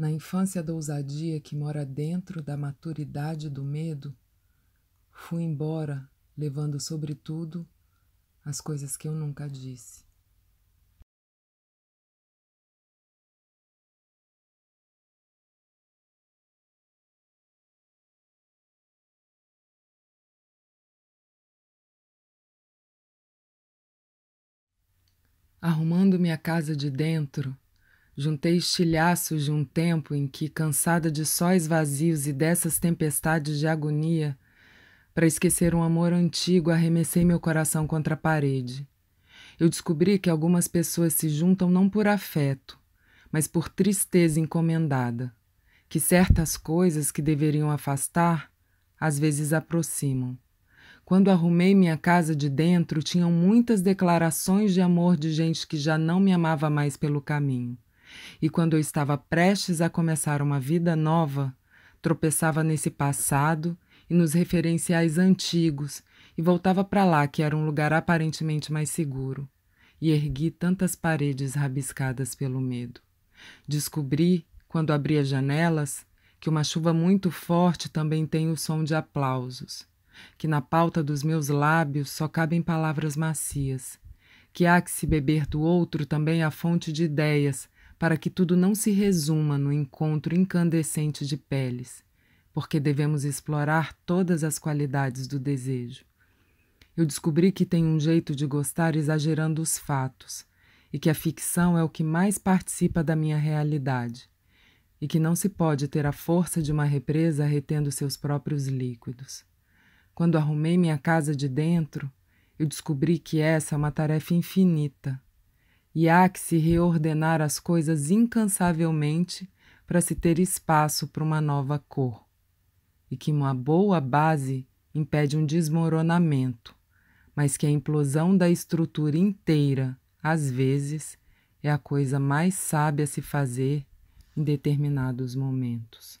na infância da ousadia que mora dentro da maturidade do medo, fui embora levando, sobretudo, as coisas que eu nunca disse. Arrumando minha casa de dentro, Juntei estilhaços de um tempo em que, cansada de sóis vazios e dessas tempestades de agonia, para esquecer um amor antigo, arremessei meu coração contra a parede. Eu descobri que algumas pessoas se juntam não por afeto, mas por tristeza encomendada, que certas coisas que deveriam afastar, às vezes aproximam. Quando arrumei minha casa de dentro, tinham muitas declarações de amor de gente que já não me amava mais pelo caminho. E quando eu estava prestes a começar uma vida nova, tropeçava nesse passado e nos referenciais antigos e voltava para lá, que era um lugar aparentemente mais seguro. E ergui tantas paredes rabiscadas pelo medo. Descobri, quando abri as janelas, que uma chuva muito forte também tem o som de aplausos, que na pauta dos meus lábios só cabem palavras macias, que há que se beber do outro também a fonte de ideias, para que tudo não se resuma no encontro incandescente de peles, porque devemos explorar todas as qualidades do desejo. Eu descobri que tem um jeito de gostar exagerando os fatos, e que a ficção é o que mais participa da minha realidade, e que não se pode ter a força de uma represa retendo seus próprios líquidos. Quando arrumei minha casa de dentro, eu descobri que essa é uma tarefa infinita e há que se reordenar as coisas incansavelmente para se ter espaço para uma nova cor, e que uma boa base impede um desmoronamento, mas que a implosão da estrutura inteira, às vezes, é a coisa mais sábia a se fazer em determinados momentos.